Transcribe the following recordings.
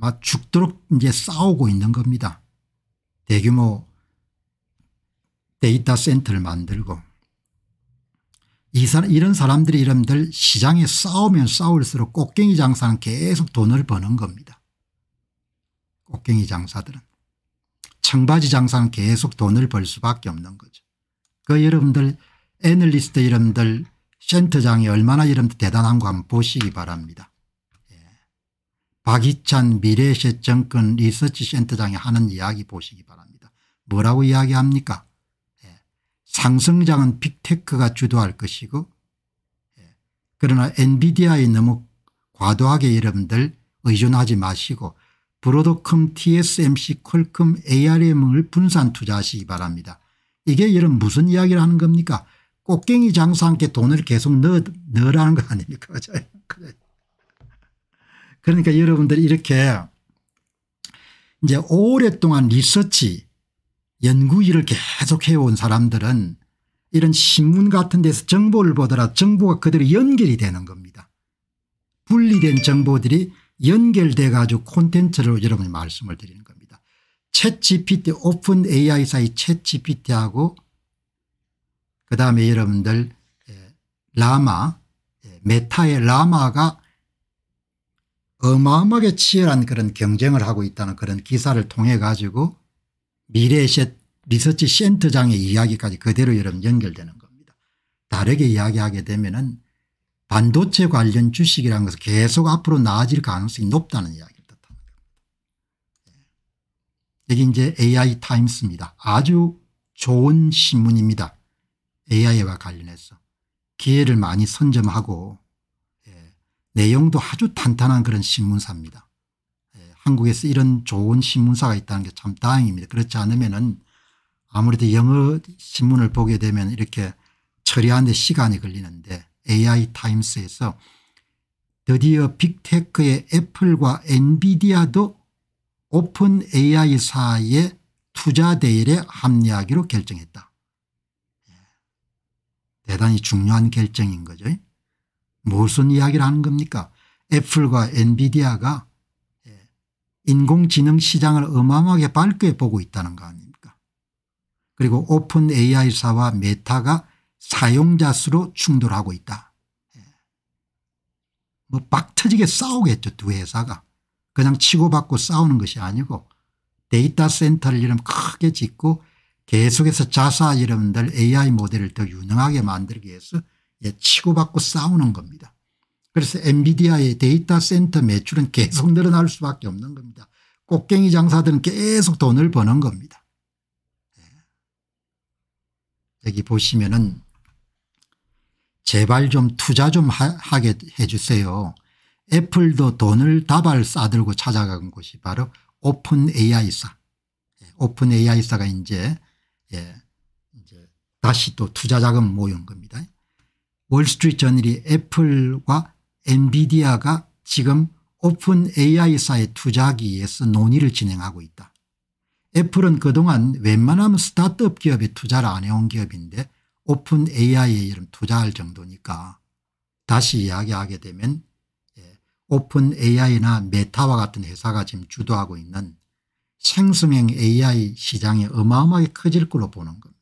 아마 죽도록 이제 싸우고 있는 겁니다. 대규모 데이터 센터를 만들고 이 사람, 이런 사람들이 이름들 시장에 싸우면 싸울수록 꽃갱이 장사는 계속 돈을 버는 겁니다. 꽃갱이 장사들은. 청바지 장사는 계속 돈을 벌 수밖에 없는 거죠. 그 여러분들 애널리스트 이름들 센터장이 얼마나 이름 대단한 거 한번 보시기 바랍니다. 박희찬 미래세정권 리서치센터장이 하는 이야기 보시기 바랍니다. 뭐라고 이야기합니까 예. 상승장은 빅테크가 주도할 것이고 예. 그러나 엔비디아에 너무 과도하게 여러분들 의존하지 마시고 브로드컴 tsmc 퀄컴 arm을 분산 투자하시기 바랍니다. 이게 여러분 무슨 이야기를 하는 겁니까 꽃갱이 장사한테 돈을 계속 넣, 넣으라는 거 아닙니까 그죠? 그러니까 여러분들이 렇게 이제 오랫동안 리서치 연구 일을 계속 해온 사람들은 이런 신문 같은 데서 정보를 보더라 정보가 그대로 연결이 되는 겁니다. 분리된 정보들이 연결돼 가지고 콘텐츠로 여러분이 말씀을 드리는 겁니다. 챗 GPT 오픈 AI 사이 챗 GPT하고 그다음에 여러분들 예, 라마 예, 메타의 라마가 어마어마하게 치열한 그런 경쟁을 하고 있다는 그런 기사를 통해 가지고 미래 의 리서치 센터장의 이야기까지 그대로 여러분 연결되는 겁니다. 다르게 이야기하게 되면은 반도체 관련 주식이라는 것은 계속 앞으로 나아질 가능성이 높다는 이야기를 뜻합니다. 예. 여기 이제 AI 타임스입니다. 아주 좋은 신문입니다. AI와 관련해서 기회를 많이 선점하고 내용도 아주 탄탄한 그런 신문사입니다. 예, 한국에서 이런 좋은 신문사가 있다는 게 참 다행입니다. 그렇지 않으면은 아무래도 영어 신문을 보게 되면 이렇게 처리하는데 시간이 걸리는데 AI 타임스에서 드디어 빅테크의 애플과 엔비디아도 오픈 AI 사의 투자 대일에 합리하기로 결정했다. 예, 대단히 중요한 결정인 거죠. 무슨 이야기를 하는 겁니까 애플과 엔비디아가 예, 인공지능 시장을 어마어마하게 밝게 보고 있다는 거 아닙니까 그리고 오픈 AI사와 메타가 사용자 수로 충돌하고 있다. 예. 뭐 박터지게 싸우겠죠 두 회사가. 그냥 치고받고 싸우는 것이 아니고 데이터 센터를 이름 크게 짓고 계속해서 자사 이름들 AI 모델을 더 유능하게 만들기 위해서 예, 치고받고 싸우는 겁니다. 그래서 엔비디아의 데이터 센터 매출은 계속 늘어날 수밖에 없는 겁니다. 꽃갱이 장사들은 계속 돈을 버는 겁니다. 예. 여기 보시면은 제발 좀 투자 좀 하, 게 해주세요. 애플도 돈을 다발 싸들고 찾아간 곳이 바로 오픈 AI사. 예, 오픈 AI사가 이제, 예, 이제 다시 또 투자 자금 모은 겁니다. 월스트리트저널이 애플과 엔비디아가 지금 오픈 AI사에 투자하기 위해서 논의를 진행하고 있다. 애플은 그동안 웬만하면 스타트업 기업에 투자를 안 해온 기업인데 오픈 AI에 이름 투자할 정도니까 다시 이야기하게 되면 예, 오픈 AI나 메타와 같은 회사가 지금 주도하고 있는 생성형 AI 시장이 어마어마하게 커질 거로 보는 겁니다.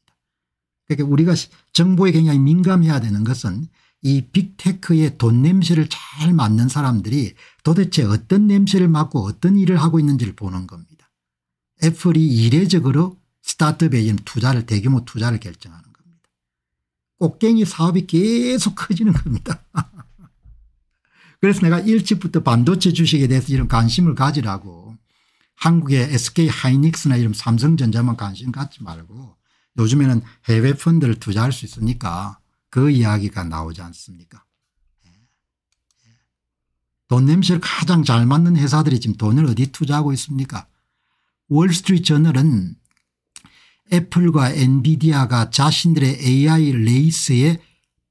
그러니까 우리가 정보에 굉장히 민감해야 되는 것은 이 빅테크의 돈 냄새를 잘 맡는 사람들이 도대체 어떤 냄새를 맡고 어떤 일을 하고 있는지를 보는 겁니다. 애플이 이례적으로 스타트업에 지 투자를 대규모 투자를 결정하는 겁니다. 꽃갱이 사업이 계속 커지는 겁니다. 그래서 내가 일찍부터 반도체 주식에 대해서 이런 관심을 가지라고 한국의 SK 하이닉스나 이런 삼성전자만 관심 갖지 말고 요즘에는 해외 펀드를 투자할 수 있으니까 그 이야기가 나오지 않습니까 예. 예. 돈 냄새를 가장 잘맞는 회사들이 지금 돈을 어디 투자하고 있습니까 월스트리트 저널은 애플과 엔비디아가 자신들의 AI 레이스에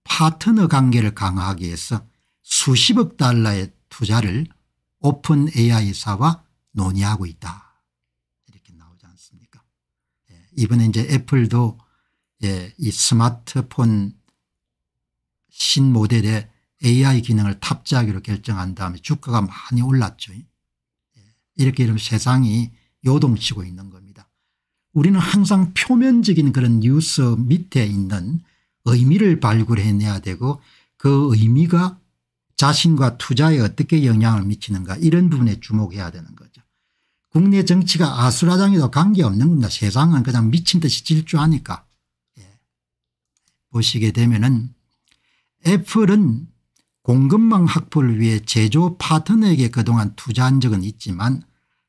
파트너 관계를 강화하기 위해서 수십억 달러의 투자를 오픈 AI사와 논의하고 있다. 이번에 이제 애플도 예, 이 스마트폰 신모델에 AI 기능을 탑재하기로 결정한 다음에 주가가 많이 올랐죠. 예, 이렇게 이러 세상이 요동치고 있는 겁니다. 우리는 항상 표면적인 그런 뉴스 밑에 있는 의미를 발굴해내야 되고 그 의미가 자신과 투자에 어떻게 영향을 미치는가 이런 부분에 주목해야 되는 거죠. 국내 정치가 아수라장에도 관계없는 겁니다. 세상은 그냥 미친 듯이 질주하니까. 예. 보시게 되면은 애플은 공급망 확보를 위해 제조 파트너에게 그동안 투자한 적은 있지만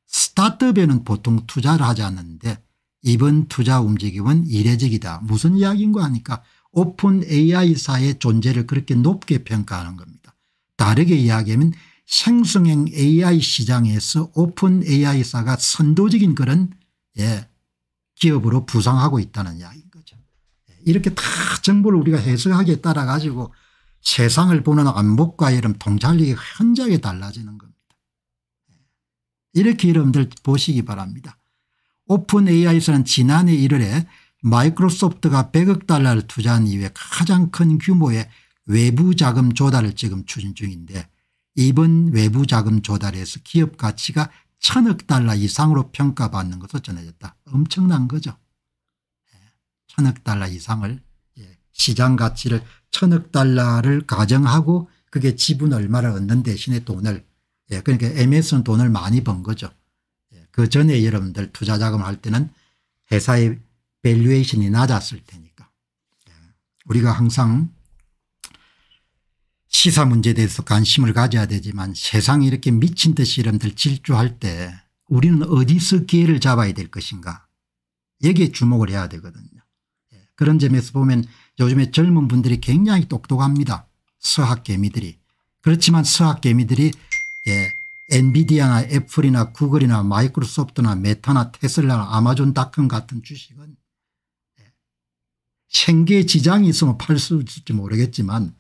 스타트업에는 보통 투자를 하지 않는데 이번 투자 움직임은 이례적이다. 무슨 이야기인가 하니까 오픈 AI사의 존재를 그렇게 높게 평가하는 겁니다. 다르게 이야기하면 생성형 AI 시장에서 오픈 AI사가 선도적인 그런 예, 기업으로 부상하고 있다는 이야기인 거죠. 예, 이렇게 다 정보를 우리가 해석하기에 따라 가지고 세상을 보는 안목과 이런 통찰력이 현저하게 달라지는 겁니다. 예, 이렇게 여러분들 보시기 바랍니다. 오픈 a i 에는 지난해 1월에 마이크로소프트가 100억 달러를 투자한 이후에 가장 큰 규모의 외부 자금 조달을 지금 추진 중인데 이번 외부 자금 조달에서 기업 가치가 천억 달러 이상으로 평가받는 것으로 전해졌다. 엄청난 거죠. 예, 천억 달러 이상을 예, 시장 가치를 천억 달러를 가정하고 그게 지분 얼마를 얻는 대신에 돈을 예, 그러니까 MS는 돈을 많이 번 거죠. 그 전에 여러분들 투자 자금 할 때는 회사의 밸류에이션이 낮았을 테니까. 우리가 항상 시사 문제에 대해서 관심을 가져야 되지만 세상이 이렇게 미친 듯이 이름들 질주할 때 우리는 어디서 기회를 잡아야 될 것인가 여기에 주목을 해야 되거든요. 예, 그런 점에서 보면 요즘에 젊은 분들이 굉장히 똑똑합니다. 서학개미들이. 그렇지만 서학개미들이 예, 엔비디아나 애플이나 구글이나 마이크로소프트나 메타나 테슬라나 아마존 닷컴 같은 주식은 예, 생계 지장이 있으면 팔 수 있을지 모르겠지만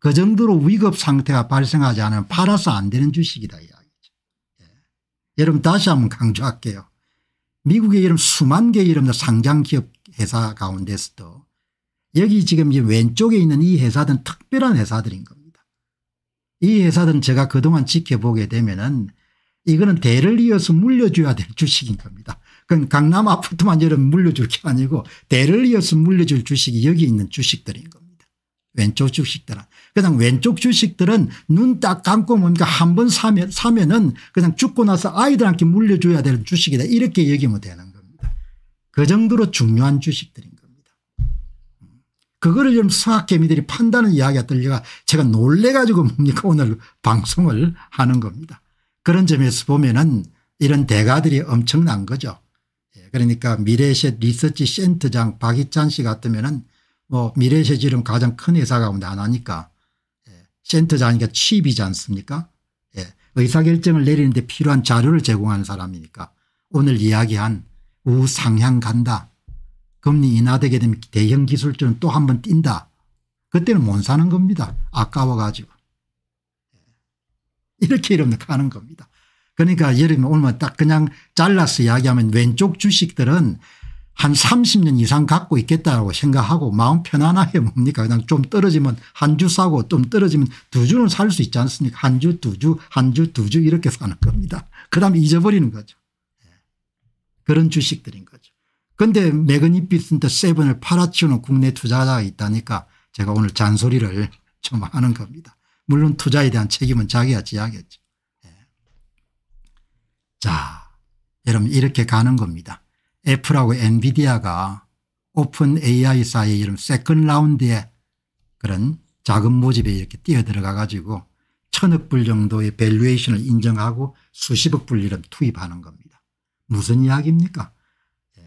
그 정도로 위급 상태가 발생하지 않으면 팔아서 안 되는 주식이다 이야기죠. 예. 여러분 다시 한번 강조할게요. 미국의 이름 수만 개의 이름 상장 기업 회사 가운데서도 여기 지금 이 왼쪽에 있는 이 회사들은 특별한 회사들인 겁니다. 이 회사들은 제가 그동안 지켜보게 되면은 이거는 대를 이어서 물려줘야 될 주식인 겁니다. 그건 강남 아파트만 이런 물려줄 게 아니고 대를 이어서 물려줄 주식이 여기 있는 주식들인 겁니다. 왼쪽 주식들은. 그냥 왼쪽 주식들은 눈 딱 감고 뭡니까 한 번 사면, 사면은 그냥 죽고 나서 아이들한테 물려줘야 되는 주식이다 이렇게 여기면 되는 겁니다. 그 정도로 중요한 주식들인 겁니다. 그거를 좀 수학개미들이 판다는 이야기가 들려가 제가 놀래가지고 뭡니까 오늘 방송을 하는 겁니다. 그런 점에서 보면은 이런 대가들이 엄청난 거죠. 예, 그러니까 미래의 리서치 센터장 박희찬 씨 같으면은 뭐 미래세질은 가장 큰 회사 가운데 하나니까 예. 센터장이니까 칩이지 않습니까 예. 의사결정을 내리는데 필요한 자료를 제공하는 사람이니까 오늘 이야기한 우상향 간다 금리 인하되게 되면 대형 기술주는 또 한 번 뛴다 그때는 못 사는 겁니다 아까워 가지고 예, 이렇게 이러면 가는 겁니다 그러니까 예를 들면 오늘 딱 그냥 잘라서 이야기하면 왼쪽 주식들은 한 30년 이상 갖고 있겠다고 생각하고 마음 편안하게 뭡니까 그냥 좀 떨어지면 한 주 사고 좀 떨어지면 두 주는 살 수 있지 않습니까 한주두주한주두 주 이렇게 사는 겁니다. 그 다음에 잊어버리는 거죠. 예. 그런 주식들인 거죠. 근데 매그니피슨트 세븐을 팔아치우는 국내 투자자가 있다니까 제가 오늘 잔소리를 좀 하는 겁니다. 물론 투자에 대한 책임은 자기가 지야겠죠. 예. 자 여러분 이렇게 가는 겁니다. 애플하고 엔비디아가 오픈 AI사의 이 이름 세컨 라운드에 그런 자금 모집에 이렇게 뛰어들어가 가지고 천억 불 정도의 밸류에이션을 인정하고 수십억 불 이름 투입하는 겁니다. 무슨 이야기입니까? 예.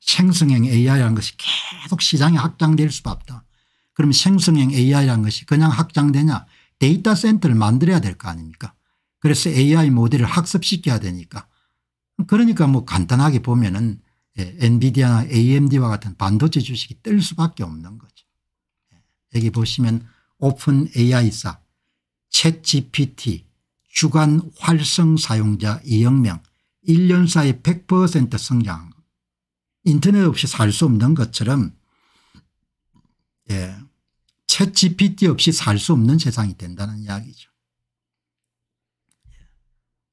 생성형 AI라는 것이 계속 시장에 확장될 수밖에 없다. 그럼 생성형 AI라는 것이 그냥 확장되냐 데이터 센터를 만들어야 될 거 아닙니까? 그래서 AI 모델을 학습시켜야 되니까 그러니까 뭐 간단하게 보면은 예, 엔비디아나 amd와 같은 반도체 주식이 뜰 수밖에 없는 거죠. 예, 여기 보시면 오픈 AI사, 챗 GPT, 주간 활성 사용자 2억 명 1년 사이 100% 성장 인터넷 없이 살 수 없는 것처럼 예, 챗 GPT 없이 살 수 없는 세상이 된다는 이야기죠.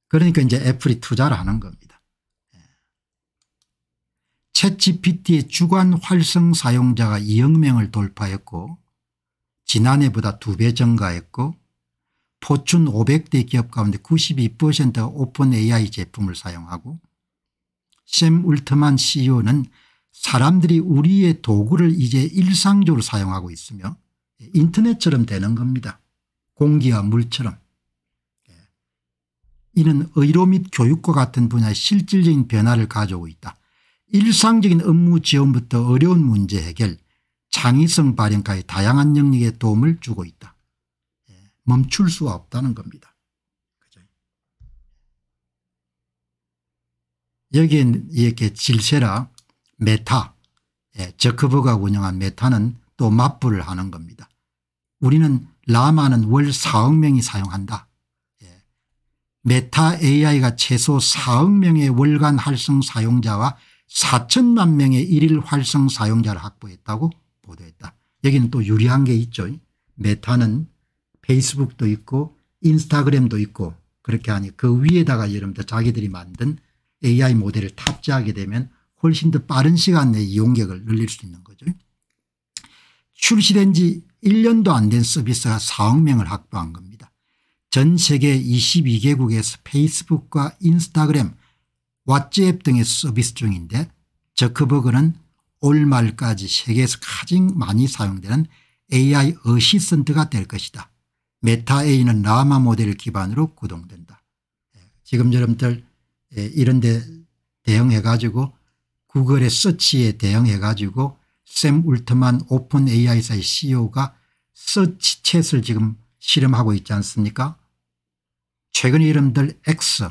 그러니까 이제 애플이 투자를 하는 겁니다. 챗GPT의 주관 활성 사용자가 2억 명을 돌파했고 지난해보다 2배 증가했고 포춘 500대 기업 가운데 92%가 오픈 AI 제품을 사용하고 샘 울트만 CEO는 사람들이 우리의 도구를 이제 일상적으로 사용하고 있으며 인터넷처럼 되는 겁니다. 공기와 물처럼. 예. 이는 의료 및 교육과 같은 분야의 실질적인 변화를 가져오고 있다. 일상적인 업무 지원부터 어려운 문제 해결 창의성 발현까지 다양한 영역에 도움을 주고 있다. 예, 멈출 수가 없다는 겁니다. 여기에 이렇게 질세라 메타 예, 저크버가 운영한 메타는 또 맞불을 하는 겁니다. 우리는 라마는 월 4억 명이 사용한다. 예, 메타 AI가 최소 4억 명의 월간 활성 사용자와 4천만 명의 일일 활성 사용자를 확보했다고 보도했다. 여기는 또 유리한 게 있죠. 메타는 페이스북도 있고 인스타그램도 있고 그렇게 하니 그 위에다가 여러분들 자기들이 만든 AI 모델을 탑재하게 되면 훨씬 더 빠른 시간 내에 이용객을 늘릴 수 있는 거죠. 출시된 지 1년도 안 된 서비스가 4억 명을 확보한 겁니다. 전 세계 22개국에서 페이스북과 인스타그램 왓츠앱 등의 서비스 중인데 저크버그는 올 말까지 세계에서 가장 많이 사용되는 AI 어시스턴트가 될 것이다. 메타 A는 라마 모델을 기반으로 구동된다. 예, 지금 여러분들 예, 이런 데 대응해 가지고 구글의 서치에 대응해 가지고 샘 울트만 오픈 AI사의 CEO가 서치챗을 지금 실험하고 있지 않습니까 최근 이름들 엑스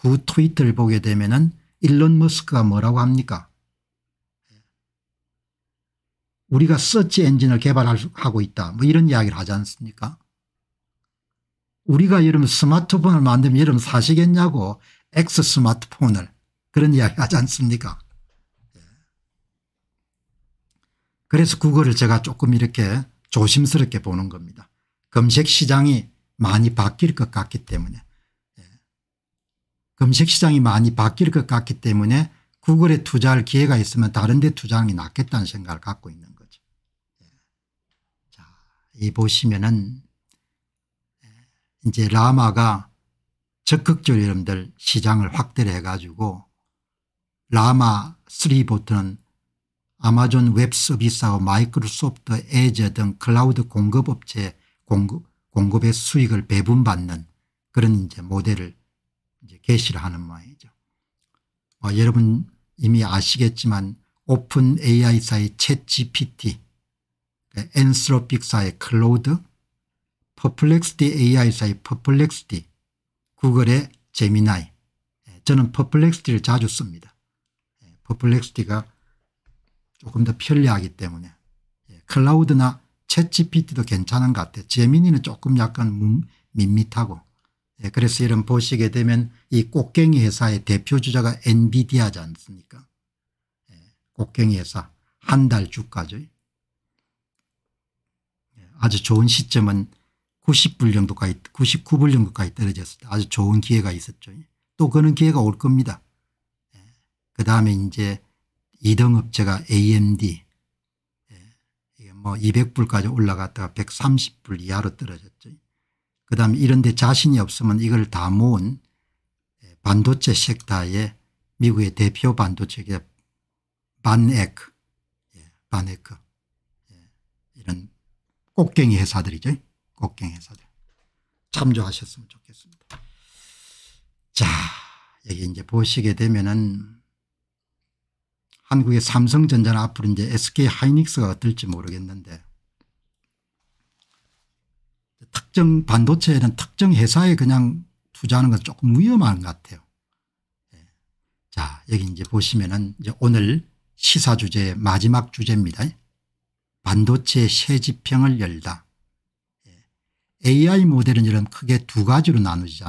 그 트위터를 보게 되면은 일론 머스크가 뭐라고 합니까? 우리가 서치 엔진을 개발하고 있다. 뭐 이런 이야기를 하지 않습니까? 우리가 여러분 스마트폰을 만들면 여러분 사시겠냐고 X 스 스마트폰을 그런 이야기 하지 않습니까? 그래서 그거를 제가 조금 이렇게 조심스럽게 보는 겁니다. 검색 시장이 많이 바뀔 것 같기 때문에. 금색 시장이 많이 바뀔 것 같기 때문에 구글에 투자할 기회가 있으면 다른 데 투자하는 게 낫겠다는 생각을 갖고 있는 거죠. 예. 자, 이 보시면은 예, 이제 라마가 적극적으로 여러분들 시장을 확대를 해가지고 라마 3보트는 아마존 웹 서비스하고 마이크로소프트 에저 등 클라우드 공급업체 공급, 공급의 수익을 배분받는 그런 이제 모델을 이제 개시를 하는 모양이죠. 어, 여러분 이미 아시겠지만 오픈 AI사의 챗 GPT, 엔스로픽사의 클로드, 퍼플렉스티 AI사의 퍼플렉스티, 구글의 제미나이. 예, 저는 퍼플렉스티를 자주 씁니다. 예, 퍼플렉스티가 조금 더 편리하기 때문에 예, 클라우드나 챗 GPT도 괜찮은 것 같아요. 제미니는 조금 약간 밋밋하고 예, 그래서 이런 보시게 되면 이 꽃갱이 회사의 대표주자가 엔비디아지 않습니까 꽃갱이 예, 회사 한 달 주가죠. 예, 아주 좋은 시점은 90불 정도까지 99불 정도까지 떨어졌을 때 아주 좋은 기회가 있었죠. 또 그런 기회가 올 겁니다. 그 다음에 이제 2등 업체가 AMD 뭐 200불까지 올라갔다가 130불 이하로 떨어졌죠. 그다음에 이런데 자신이 없으면 이걸 다 모은 반도체 섹타의 미국의 대표 반도체계 반에크 예, 반에크 예, 이런 꽃갱이 회사들이죠. 꽃갱이 회사들 참조하셨으면 좋겠습니다. 자 여기 이제 보시게 되면은 한국의 삼성전자는 앞으로 이제 SK 하이닉스가 어떨지 모르겠는데 특정 반도체는 특정 회사에 그냥 투자하는 건 조금 위험한 것 같아요. 예. 자 여기 이제 보시면은 이제 오늘 시사 주제 마지막 주제입니다. 반도체 새 지평을 열다. 예. AI 모델은 이런 크게 두 가지로 나누지 않습니까